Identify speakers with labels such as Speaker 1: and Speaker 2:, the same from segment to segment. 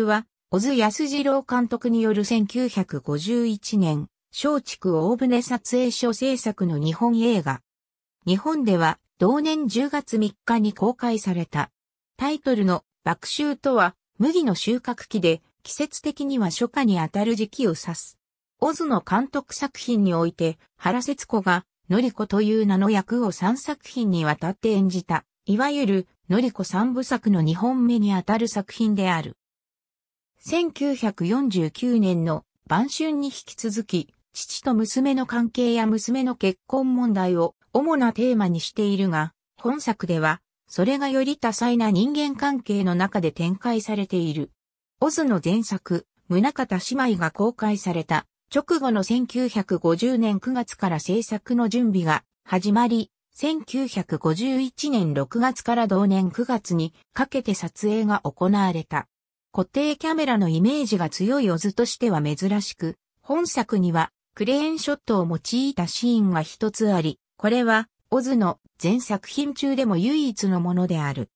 Speaker 1: 通は、小津安二郎監督による1951年、松竹大船撮影所制作の日本映画。日本では、同年10月3日に公開された。タイトルの、爆臭とは、麦の収穫期で、季節的には初夏にあたる時期を指す。オズの監督作品において、原節子が、のりこという名の役を3作品にわたって演じた、いわゆる、のりこ3部作の2本目にあたる作品である。1949年の晩春に引き続き、父と娘の関係や娘の結婚問題を主なテーマにしているが、本作では、それがより多彩な人間関係の中で展開されている。オズの前作、宗方姉妹が公開された直後の1950年9月から制作の準備が始まり、1951年6月から同年9月にかけて撮影が行われた。固定キャメラのイメージが強いオズとしては珍しく、本作にはクレーンショットを用いたシーンが一つあり、これはオズの全作品中でも唯一のものである。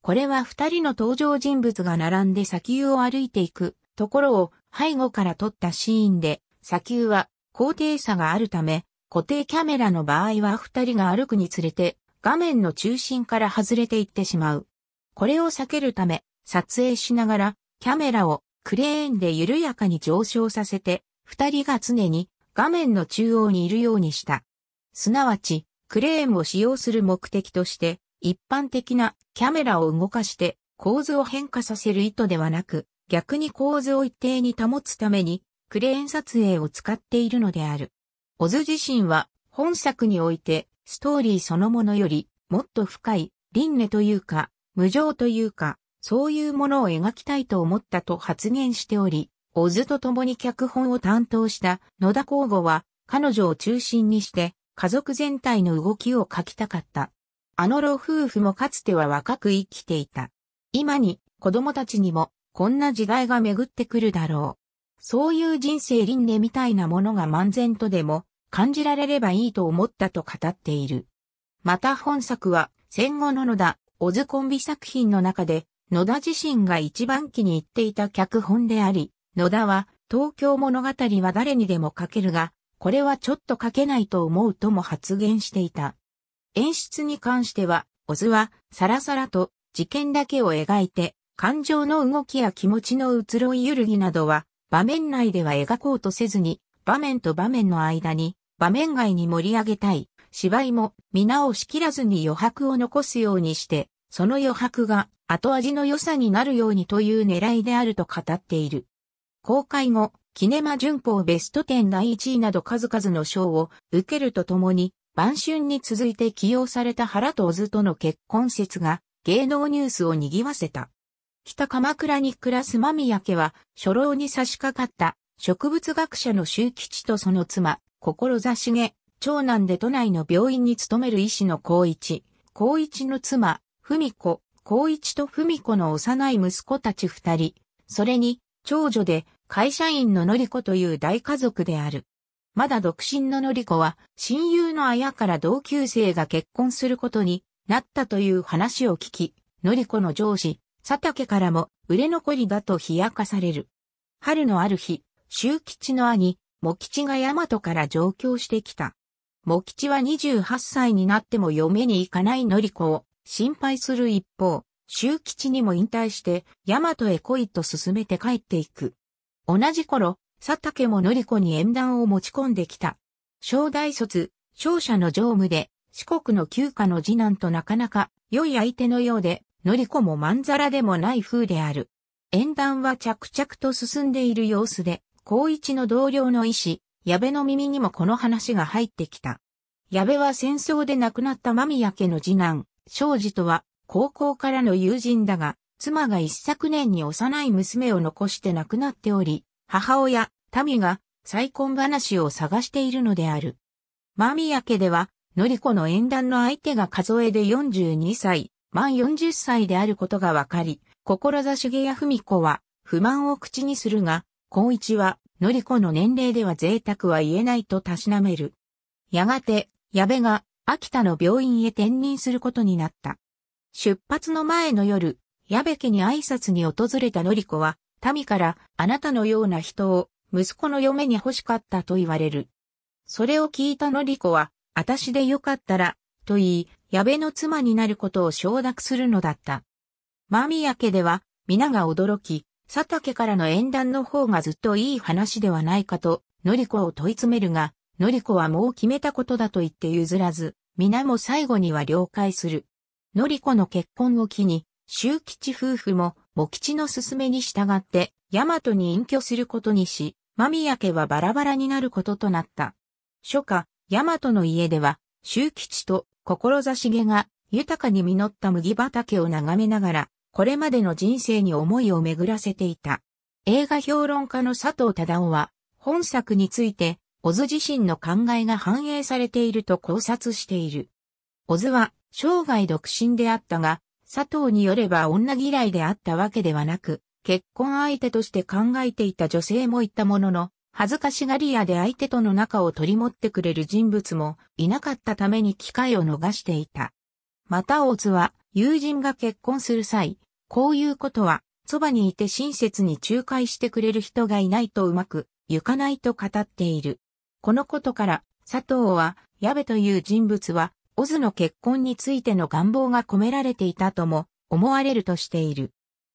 Speaker 1: これは二人の登場人物が並んで砂丘を歩いていくところを背後から撮ったシーンで、砂丘は高低差があるため、固定キャメラの場合は二人が歩くにつれて画面の中心から外れていってしまう。これを避けるため、撮影しながら、キャメラをクレーンで緩やかに上昇させて、二人が常に画面の中央にいるようにした。すなわち、クレーンを使用する目的として、一般的なキャメラを動かして構図を変化させる意図ではなく、逆に構図を一定に保つために、クレーン撮影を使っているのである。オズ自身は、本作において、ストーリーそのものより、もっと深い、輪廻というか、無常というか、そういうものを描きたいと思ったと発言しており、オズと共に脚本を担当した野田光吾は、彼女を中心にして、家族全体の動きを描きたかった。あの老夫婦もかつては若く生きていた。今に子供たちにもこんな時代が巡ってくるだろう。そういう人生輪廻みたいなものが漫然とでも感じられればいいと思ったと語っている。また本作は戦後の野田、オズコンビ作品の中で野田自身が一番気に入っていた脚本であり、野田は、東京物語は誰にでも書けるが、これはちょっと書けないと思うとも発言していた。演出に関しては、小津は、さらさらと、事件だけを描いて、感情の動きや気持ちの移ろい揺るぎなどは、場面内では描こうとせずに、場面と場面の間に、場面外に盛り上げたい、芝居も見直しきらずに余白を残すようにして、その余白が後味の良さになるようにという狙いであると語っている。公開後、キネマ旬報ベスト10第1位など数々の賞を受けるとともに、晩春に続いて起用された原と小津との結婚説が芸能ニュースを賑わせた。北鎌倉に暮らす間宮家は、初老に差し掛かった植物学者の周吉とその妻、志重、長男で都内の病院に勤める医師の高一、高一の妻、文子、孝一と文子の幼い息子たち二人、それに、長女で会社員ののり子という大家族である。まだ独身ののり子は、親友の綾から同級生が結婚することになったという話を聞き、のり子の上司、佐竹からも売れ残りだと冷やかされる。春のある日、周吉の兄、茂吉が大和から上京してきた。茂吉は28歳になっても嫁に行かないのり子を心配する一方、周吉にも引退して、大和へ来いと進めて帰っていく。同じ頃、佐竹も典子に縁談を持ち込んできた。小大卒、商社の常務で、四国の旧家の次男となかなか良い相手のようで、典子もまんざらでもない風である。縁談は着々と進んでいる様子で、高一の同僚の医師、矢部の耳にもこの話が入ってきた。矢部は戦争で亡くなった間宮家の次男、庄司とは高校からの友人だが、妻が一昨年に幼い娘を残して亡くなっており、母親、民が再婚話を探しているのである。間宮家では、のり子の縁談の相手が数えで42歳、満40歳であることがわかり、志やふ文子は不満を口にするが、孝一は、のりこの年齢では贅沢は言えないとたしなめる。やがて、矢部が秋田の病院へ転任することになった。出発の前の夜、矢部家に挨拶に訪れたのりは、民からあなたのような人を息子の嫁に欲しかったと言われる。それを聞いたのりこは、私でよかったら、と言い、矢部の妻になることを承諾するのだった。間宮家では、皆が驚き、佐竹からの縁談の方がずっといい話ではないかと、のりを問い詰めるが、のりこはもう決めたことだと言って譲らず、皆も最後には了解する。のりこの結婚を機に、周吉夫婦も、茂吉の勧めに従って、大和に隠居することにし、間宮家はバラバラになることとなった。初夏、大和の家では、周吉と志げが豊かに実った麦畑を眺めながら、これまでの人生に思いを巡らせていた。映画評論家の佐藤忠夫は、本作について、オズ自身の考えが反映されていると考察している。オズは生涯独身であったが、佐藤によれば女嫌いであったわけではなく、結婚相手として考えていた女性もいたものの、恥ずかしがり屋で相手との仲を取り持ってくれる人物もいなかったために機会を逃していた。またオズは友人が結婚する際、こういうことはそばにいて親切に仲介してくれる人がいないとうまく行かないと語っている。このことから、佐藤は、矢部という人物は、オズの結婚についての願望が込められていたとも思われるとしている。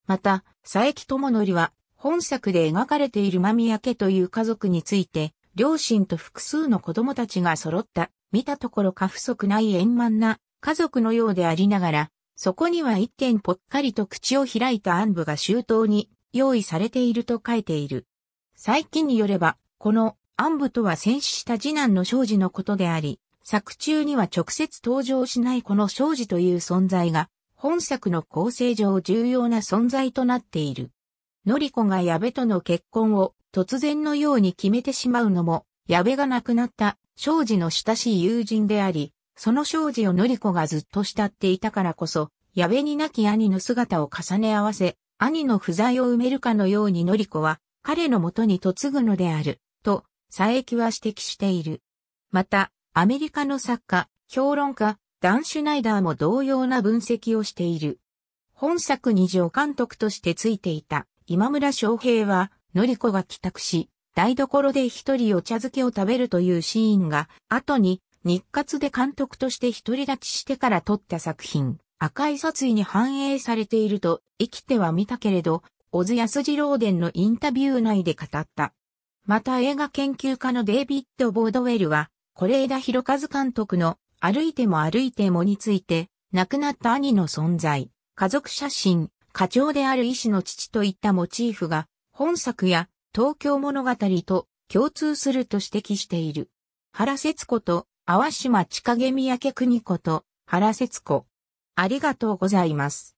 Speaker 1: また、佐伯智則は、本作で描かれている間宮家という家族について、両親と複数の子供たちが揃った、見たところ過不足ない円満な家族のようでありながら、そこには一点ぽっかりと口を開いた暗部が周到に用意されていると書いている。最近によれば、この安部とは戦死した次男の庄司のことであり、作中には直接登場しないこの庄司という存在が、本作の構成上重要な存在となっている。のりこが矢部との結婚を突然のように決めてしまうのも、矢部が亡くなった庄司の親しい友人であり、その庄司をのりこがずっと慕っていたからこそ、矢部に亡き兄の姿を重ね合わせ、兄の不在を埋めるかのようにのりこは、彼のもとに嫁ぐのである、と佐伯は指摘している。また、アメリカの作家、評論家、ダン・シュナイダーも同様な分析をしている。本作二条監督としてついていた今村昌平は、のりこが帰宅し、台所で一人お茶漬けを食べるというシーンが、後に日活で監督として独り立ちしてから撮った作品、赤い殺意に反映されていると、生きては見たけれど、小津安二郎伝のインタビュー内で語った。また映画研究家のデイビッド・ボードウェルは、是枝裕和監督の歩いても歩いてもについて、亡くなった兄の存在、家族写真、課長である医師の父といったモチーフが、本作や東京物語と共通すると指摘している。原節子と淡島千景三宅邦子と原節子。ありがとうございます。